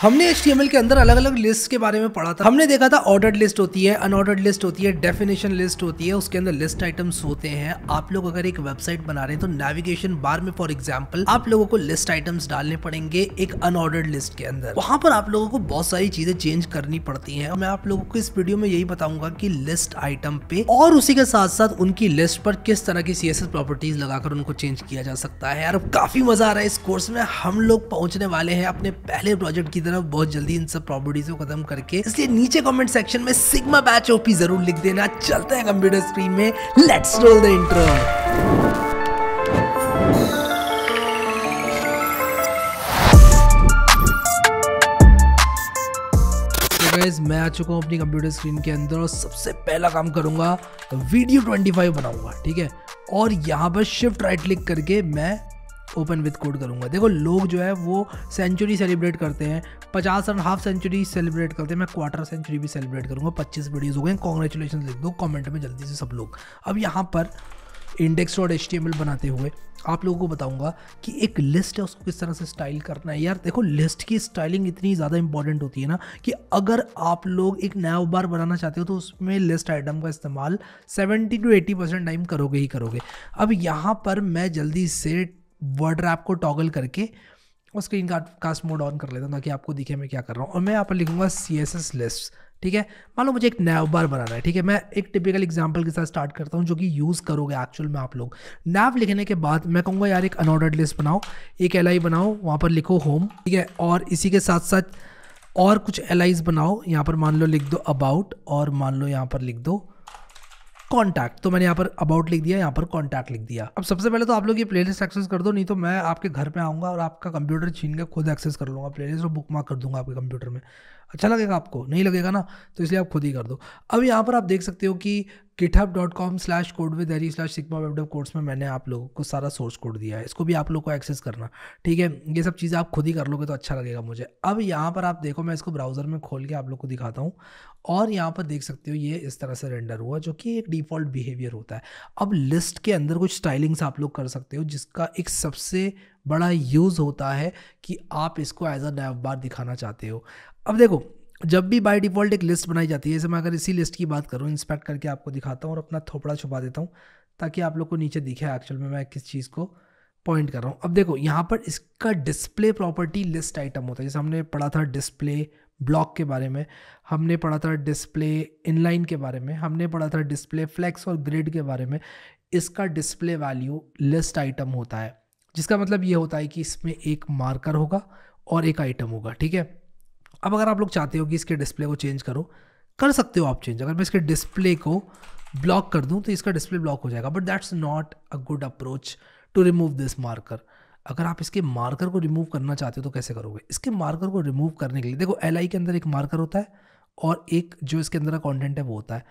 हमने एच के अंदर अलग अलग लिस्ट के बारे में पढ़ा था हमने देखा था ऑर्डर्ड लिस्ट होती है अनऑर्डर्ड लिस्ट होती है डेफिनेशन लिस्ट होती है उसके अंदर लिस्ट आइटम्स होते हैं आप लोग अगर एक वेबसाइट बना रहे हैं तो नेविगेशन बार में फॉर एग्जाम्पल आप लोगों को लिस्ट आइटम्स डालने पड़ेंगे एक अनऑर्डर्ड लिस्ट के अंदर वहां पर आप लोगों को बहुत सारी चीजें चेंज करनी पड़ती है मैं आप लोगों को इस वीडियो में यही बताऊंगा की लिस्ट आइटम पे और उसी के साथ साथ उनकी लिस्ट पर किस तरह की सी प्रॉपर्टीज लगाकर उनको चेंज किया जा सकता है यार काफी मजा आ रहा है इस कोर्स में हम लोग पहुंचने वाले हैं अपने पहले प्रोजेक्ट की अगर बहुत जल्दी इन सब प्रॉपर्टीज को खत्म करके इसलिए नीचे कमेंट सेक्शन में सिग्मा बैच ओपी जरूर लिख देना चलते हैं कंप्यूटर स्क्रीन में let's roll the intro guys मैं आ चुका हूँ अपनी कंप्यूटर स्क्रीन के अंदर और सबसे पहला काम करूंगा वीडियो 25 बनाऊंगा ठीक है और यहाँ पर शिफ्ट राइट क्लिक करके मैं ओपन विद कोड करूँगा देखो लोग जो है वो सेंचुरी सेलिब्रेट करते हैं पचास रन हाफ सेंचुरी सेलिब्रेट करते हैं मैं क्वार्टर सेंचुरी भी सेलिब्रेट करूँगा पच्चीस वीडियोज़ हो गए कॉन्ग्रेचुलेशन लिख दो कॉमेंट में जल्दी से सब लोग अब यहाँ पर इंडेक्स डॉट एच बनाते हुए आप लोगों को बताऊंगा कि एक लिस्ट है उसको किस तरह से स्टाइल करना है यार देखो लिस्ट की स्टाइलिंग इतनी ज़्यादा इंपॉर्टेंट होती है ना कि अगर आप लोग एक नया उबार बनाना चाहते हो तो उसमें लिस्ट आइटम का इस्तेमाल 70 टू 80 परसेंट टाइम करोगे ही करोगे अब यहाँ पर मैं जल्दी से वर्ड रैप को टॉगल करके और स्क्रीन का कास्ट मोड ऑन कर लेता हूँ ताकि आपको दिखे मैं क्या कर रहा हूँ और मैं यहाँ पर लिखूँगा सी एस एस लिस्ट ठीक है मान लो मुझे एक नैव बार बनाना है ठीक है मैं एक टिपिकल एग्जाम्पल के साथ स्टार्ट करता हूँ जो कि यूज़ करोगे एक्चुअल में आप लोग नैव लिखने के बाद मैं कहूँगा यार एक अनऑर्डर्ड लिस्ट बनाओ एक एल बनाओ वहाँ पर लिखो होम ठीक है और इसी के साथ साथ और कुछ एल बनाओ यहाँ पर मान लो लिख दो अबाउट और मान लो यहाँ पर लिख दो कॉन्टैक्ट तो मैंने यहाँ पर अबाउट लिख दिया यहाँ पर कॉन्टैक्ट लिख दिया अब सबसे पहले तो आप लोग ये प्लेलिस्ट एक्सेस कर दो नहीं तो मैं आपके घर पे आऊँगा और आपका कंप्यूटर छीन के खुद एक्सेस कर लूँगा प्लेलिस्ट और बुक मार्क कर दूंगा आपके कंप्यूटर में अच्छा लगेगा आपको नहीं लगेगा ना तो इसलिए आप खुद ही कर दो अब यहाँ पर आप देख सकते हो कि GitHub dot com slash code with Harry slash sigma web dev course में मैंने आप लोगों को सारा सोर्स कोड दिया है इसको भी आप लोग को एक्सेस करना ठीक है ये सब चीज़ें आप खुद ही कर लोगे तो अच्छा लगेगा मुझे अब यहाँ पर आप देखो मैं इसको ब्राउज़र में खोल के आप लोग को दिखाता हूँ और यहाँ पर देख सकते हो ये इस तरह से रेंडर हुआ जो कि एक डिफ़ॉल्ट बिहेवियर होता है अब लिस्ट के अंदर कुछ स्टाइलिंग्स आप लोग कर सकते हो जिसका एक सबसे बड़ा यूज़ होता है कि आप इसको एज अ नैव बार दिखाना चाहते हो अब देखो जब भी बाय डिफ़ॉल्ट एक लिस्ट बनाई जाती है जैसे मैं अगर इसी लिस्ट की बात करूँ इंस्पेक्ट करके आपको दिखाता हूँ और अपना थोपड़ा छुपा देता हूँ ताकि आप लोग को नीचे दिखे एक्चुअल में मैं किस चीज़ को पॉइंट कर रहा हूँ अब देखो यहाँ पर इसका डिस्प्ले प्रॉपर्टी लिस्ट आइटम होता है जैसे हमने पढ़ा था डिस्प्ले ब्लॉक के बारे में हमने पढ़ा था डिस्प्ले इनलाइन के बारे में हमने पढ़ा था डिस्प्ले फ्लैक्स और ग्रिड के बारे में इसका डिस्प्ले वैल्यू लिस्ट आइटम होता है जिसका मतलब ये होता है कि इसमें एक मार्कर होगा और एक आइटम होगा ठीक है अब अगर आप लोग चाहते हो कि इसके डिस्प्ले को चेंज करो कर सकते हो आप चेंज अगर मैं इसके डिस्प्ले को ब्लॉक कर दूँ तो इसका डिस्प्ले ब्लॉक हो जाएगा but that's not a good approach to remove this marker अगर आप इसके मार्कर को रिमूव करना चाहते हो तो कैसे करोगे इसके मार्कर को रिमूव करने के लिए देखो एल के अंदर एक मार्कर होता है और एक जो इसके अंदर का कॉन्टेंट है वो होता है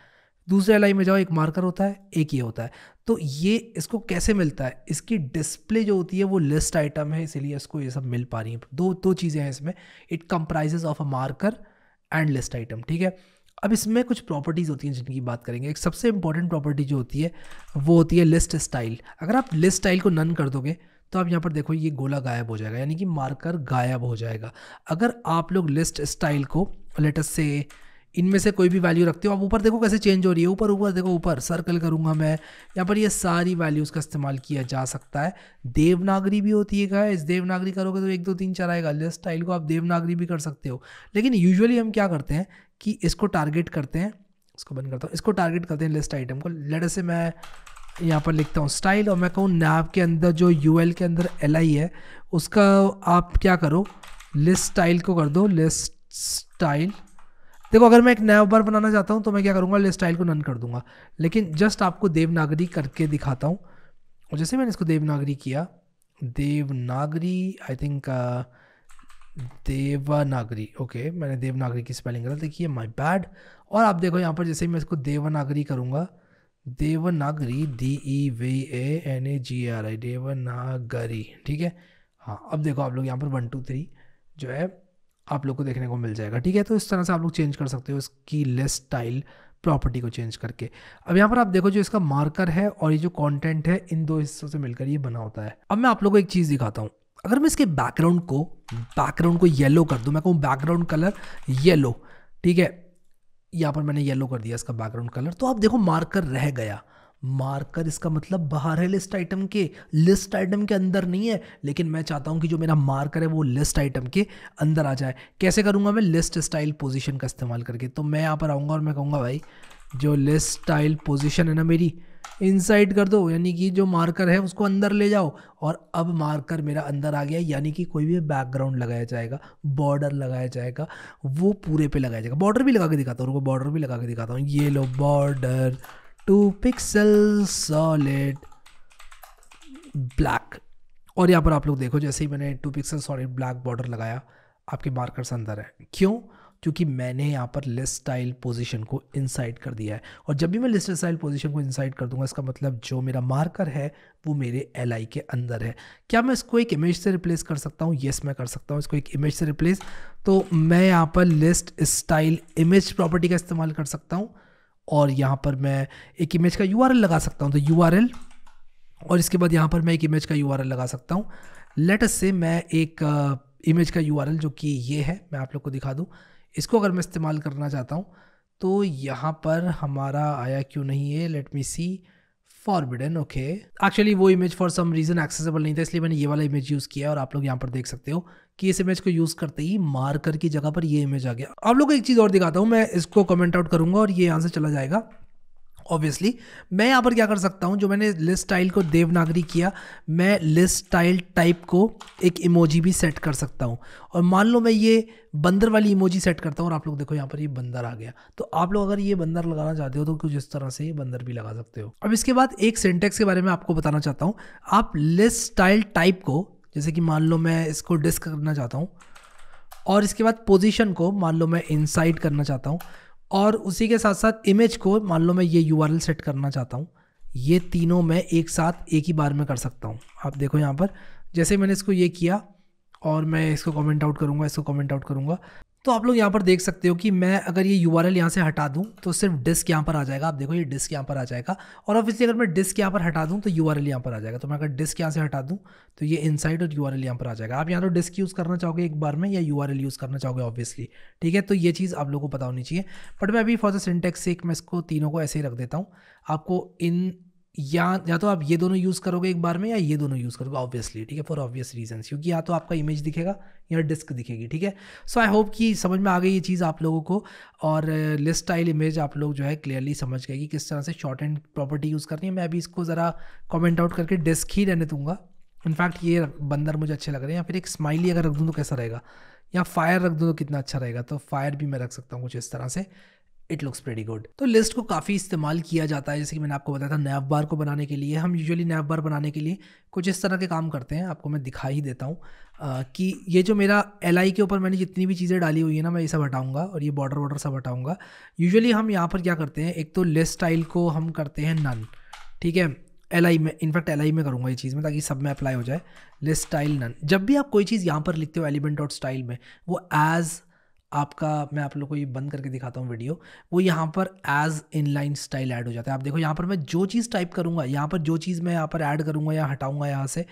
दूसरे लाइन में जाओ एक मार्कर होता है एक ये होता है तो ये इसको कैसे मिलता है इसकी डिस्प्ले जो होती है वो लिस्ट आइटम है इसीलिए इसको ये सब मिल पा रही है दो दो चीज़ें हैं इसमें it comprises of a marker and list item ठीक है अब इसमें कुछ प्रॉपर्टीज़ होती हैं जिनकी बात करेंगे एक सबसे इंपॉर्टेंट प्रॉपर्टी जो होती है वो होती है लिस्ट स्टाइल अगर आप लिस्ट स्टाइल को नन कर दोगे तो आप यहाँ पर देखो ये गोला गायब हो जाएगा यानी कि मार्कर गायब हो जाएगा अगर आप लोग लिस्ट स्टाइल को लेटस से इनमें से कोई भी वैल्यू रखते हो आप ऊपर देखो कैसे चेंज हो रही है ऊपर ऊपर देखो ऊपर सर्कल करूंगा मैं यहाँ पर ये सारी वैल्यूज़ का इस्तेमाल किया जा सकता है देवनागरी भी होती है गाइस देवनागरी करोगे तो एक दो तीन चार आएगा लेस स्टाइल को आप देवनागरी भी कर सकते हो लेकिन यूजअली हम क्या करते हैं कि इसको टारगेट करते हैं इसको बंद करता हूँ इसको टारगेट करते हैं लिस्ट आइटम को लड़े से मैं यहाँ पर लिखता हूँ स्टाइल और मैं कहूँ नैब के अंदर जो यू के अंदर एल है उसका आप क्या करो लिस्ट स्टाइल को कर दो लिस्ट स्टाइल देखो अगर मैं एक नया बार बनाना चाहता हूँ तो मैं क्या करूँगा स्टाइल को नन कर दूंगा लेकिन जस्ट आपको देवनागरी करके दिखाता हूँ और जैसे मैंने इसको देवनागरी किया Devanagari I think uh, Devanagari okay मैंने देवनागरी की स्पेलिंग गलत देखिए है माई बैड और आप देखो यहाँ पर जैसे मैं इसको देवनागरी करूँगा Devanagari D E V A N A G R I Devanagari ठीक है हाँ अब देखो आप लोग यहाँ पर वन टू थ्री जो है आप लोग को देखने को मिल जाएगा ठीक है तो इस तरह से आप लोग चेंज कर सकते हो इसकी लेस स्टाइल प्रॉपर्टी को चेंज करके अब यहाँ पर आप देखो जो इसका मार्कर है और ये जो कंटेंट है इन दो हिस्सों से मिलकर ये बना होता है अब मैं आप लोग को एक चीज़ दिखाता हूँ अगर मैं इसके बैकग्राउंड को बैकग्राउंड को येलो कर दूँ मैं कहूँ बैकग्राउंड कलर येलो ठीक है यहाँ पर मैंने येलो कर दिया इसका बैकग्राउंड कलर तो आप देखो मार्कर रह गया मार्कर इसका मतलब बाहर है लिस्ट आइटम के लिस्ट आइटम के अंदर नहीं है लेकिन मैं चाहता हूँ कि जो मेरा मार्कर है वो लिस्ट आइटम के अंदर आ जाए कैसे करूंगा मैं लिस्ट स्टाइल पोजिशन का इस्तेमाल करके तो मैं यहाँ पर आऊँगा और मैं कहूँगा भाई जो लिस्ट स्टाइल पोजिशन है ना मेरी इनसाइड कर दो यानी कि जो मार्कर है उसको अंदर ले जाओ और अब मार्कर मेरा अंदर आ गया यानी कि कोई भी बैकग्राउंड लगाया जाएगा बॉर्डर लगाया जाएगा वो पूरे पे लगाया जाएगा बॉर्डर भी लगा के दिखाता हूँ उनको बॉर्डर भी लगा के दिखाता हूँ ये लो border two pixel solid black और यहाँ पर आप लोग देखो जैसे ही मैंने two pixel solid black border लगाया आपके मार्कर्स अंदर है क्यों क्योंकि मैंने यहाँ पर लेस स्टाइल पोजीशन को इनसाइड कर दिया है और जब भी मैं लेस स्टाइल पोजीशन को इनसाइड कर दूंगा इसका मतलब जो मेरा मार्कर है वो मेरे एल के अंदर है क्या मैं इसको एक इमेज से रिप्लेस कर सकता हूँ येस मैं कर सकता हूँ इसको एक इमेज से रिप्लेस तो मैं यहाँ पर लिस्ट स्टाइल इमेज प्रॉपर्टी का इस्तेमाल कर सकता हूँ और यहाँ पर मैं एक इमेज का यू लगा सकता हूँ तो यू और इसके बाद यहाँ पर मैं एक इमेज का यू लगा सकता हूँ लेटस से मैं एक इमेज uh, का यू जो कि ये है मैं आप लोग को दिखा दूँ इसको अगर मैं इस्तेमाल करना चाहता हूँ तो यहाँ पर हमारा आया क्यों नहीं है let me see forbidden okay actually वो image for some reason accessible नहीं था इसलिए मैंने ये वाला इमेज यूज़ किया और आप लोग यहाँ पर देख सकते हो कि इस इमेज को यूज़ करते ही मार्कर की जगह पर ये इमेज आ गया आप लोग को एक चीज़ और दिखाता हूँ मैं इसको कमेंट आउट करूँगा और ये यहाँ से चला जाएगा ऑब्वियसली मैं यहाँ पर क्या कर सकता हूँ जो मैंने लिस्ट स्टाइल को देवनागरी किया मैं लिस्ट स्टाइल टाइप को एक इमोजी भी सेट कर सकता हूँ और मान लो मैं ये बंदर वाली इमोजी सेट करता हूँ और आप लोग देखो यहाँ पर ये बंदर आ गया तो आप लोग अगर ये बंदर लगाना चाहते हो तो कुछ इस तरह से ये बंदर भी लगा सकते हो अब इसके बाद एक सेंटेक्स के बारे में आपको बताना चाहता हूँ आप लिस्ट स्टाइल टाइप को जैसे कि मान लो मैं इसको डिस्क करना चाहता हूँ और इसके बाद पोजीशन को मान लो मैं इनसाइड करना चाहता हूँ और उसी के साथ साथ इमेज को मान लो मैं ये यू सेट करना चाहता हूँ ये तीनों मैं एक साथ एक ही बार में कर सकता हूँ आप देखो यहाँ पर जैसे मैंने इसको ये किया और मैं इसको कमेंट आउट करूँगा इसको कमेंट आउट करूँगा तो आप लोग यहाँ पर देख सकते हो कि मैं अगर ये यू आर एल यहाँ से हटा दूँ तो सिर्फ डिस्क यहाँ पर आ जाएगा आप देखो ये डिस्क यहाँ पर आ जाएगा और ऑब्वियसली अगर मैं डिस्क यहाँ पर हटा दूँ तो यू आर एल यहाँ पर आ जाएगा तो मैं अगर डिस्क यहाँ से हटा दूँ तो ये इनसाइड और यू आर एल यहाँ पर आ जाएगा आप यहाँ तो डिस्क यूज़ करना चाहोगे एक बार में या यू आर एल यूज़ करना चाहोगे ऑब्वियसली ठीक है तो ये चीज़ आप लोगों को पता होनी चाहिए बट मैं अभी फॉर द सिंटेक्स से मैं इसको तीनों को ऐसे ही रख देता हूँ आपको इन या या तो आप ये दोनों यूज़ करोगे एक बार में या ये दोनों यूज़ करोगे ऑब्वियसली ठीक है फॉर ऑब्वियस रीजंस क्योंकि या तो आपका इमेज दिखेगा या डिस्क दिखेगी ठीक है सो आई होप कि समझ में आ गई ये चीज़ आप लोगों को और लिस्ट स्टाइल इमेज आप लोग जो है क्लियरली समझ गए कि किस तरह से शॉर्ट एंड प्रॉपर्टी यूज़ करनी है मैं अभी इसको ज़रा कॉमेंट आउट करके डिस्क ही रहने दूंगा इनफैक्ट ये बंदर मुझे अच्छे लग रहे हैं या फिर एक स्माइली अगर रख दूँ तो कैसा रहेगा या फायर रख दूँ तो कितना अच्छा रहेगा तो फायर भी मैं रख सकता हूँ कुछ इस तरह से इट लुक्स वेरी गुड तो लिस्ट को काफ़ी इस्तेमाल किया जाता है जैसे कि मैंने आपको बताया था नया बार को बनाने के लिए हम यूजुअली नैव बार बनाने के लिए कुछ इस तरह के काम करते हैं आपको मैं दिखा ही देता हूँ कि ये जो मेरा एल के ऊपर मैंने जितनी भी चीज़ें डाली हुई है ना मैं ये सब हटाऊँगा और ये बॉर्डर वॉर्डर सब हटाऊंगा यूजली हम यहाँ पर क्या करते हैं एक तो लिस्ट स्टाइल को हम करते हैं नन ठीक है एल आई में इनफैक्ट एल आई में करूँगा ये चीज़ में ताकि सब में अप्लाई हो जाए लिस्ट स्टाइल नन जब भी आप कोई चीज़ यहाँ पर लिखते हो एलिमेंट डॉट स्टाइल में वो एज़ आपका मैं आप लोग को ये बंद करके दिखाता हूँ वीडियो वो यहाँ पर एज इनलाइन स्टाइल ऐड हो जाता है आप देखो यहाँ पर मैं जो चीज़ टाइप करूँगा यहाँ पर जो चीज़ मैं यहाँ पर ऐड करूँगा या हटाऊँगा यहाँ से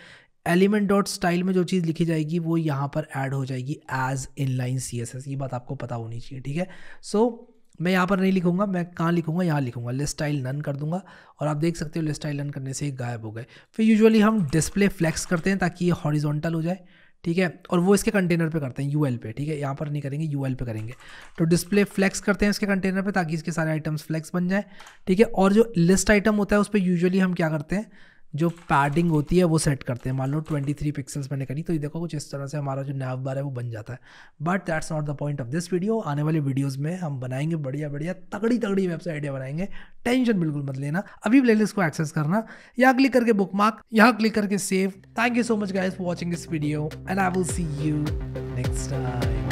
एलिमेंट डॉट स्टाइल में जो चीज़ लिखी जाएगी वो यहाँ पर ऐड हो जाएगी as inline C S S ये बात आपको पता होनी चाहिए ठीक है सो so, मैं यहाँ पर नहीं लिखूंगा मैं कहाँ लिखूंगा यहाँ लिखूंगा लिस्ट स्टाइल नन कर दूंगा और आप देख सकते हो लिस्ट स्टाइल नन करने से गायब हो गए फिर यूजुअली हम डिस्प्ले फ्लैक्स करते हैं ताकि ये हॉरिजॉन्टल हो जाए ठीक है और वो इसके कंटेनर पे करते हैं यू पे ठीक है यहाँ पर नहीं करेंगे यू पे करेंगे तो डिस्प्ले फ्लेक्स करते हैं इसके कंटेनर पे ताकि इसके सारे आइटम्स फ्लेक्स बन जाए ठीक है और जो लिस्ट आइटम होता है उस पर यूजली हम क्या करते हैं जो पैडिंग होती है वो सेट करते हैं मान लो 23 पिक्सल्स मैंने करी तो ये देखो कुछ इस तरह से हमारा जो नैव बार है वो बन जाता है but that's not the point of this video आने वाले वीडियोस में हम बनाएंगे बढ़िया बढ़िया तगड़ी तगड़ी वेबसाइट आइडिया बनाएंगे टेंशन बिल्कुल मत लेना अभी प्ले को एक्सेस करना यहाँ क्लिक करके बुक मार्क यहाँ क्लिक करके save thank you so much guys for watching this video and I will see you next time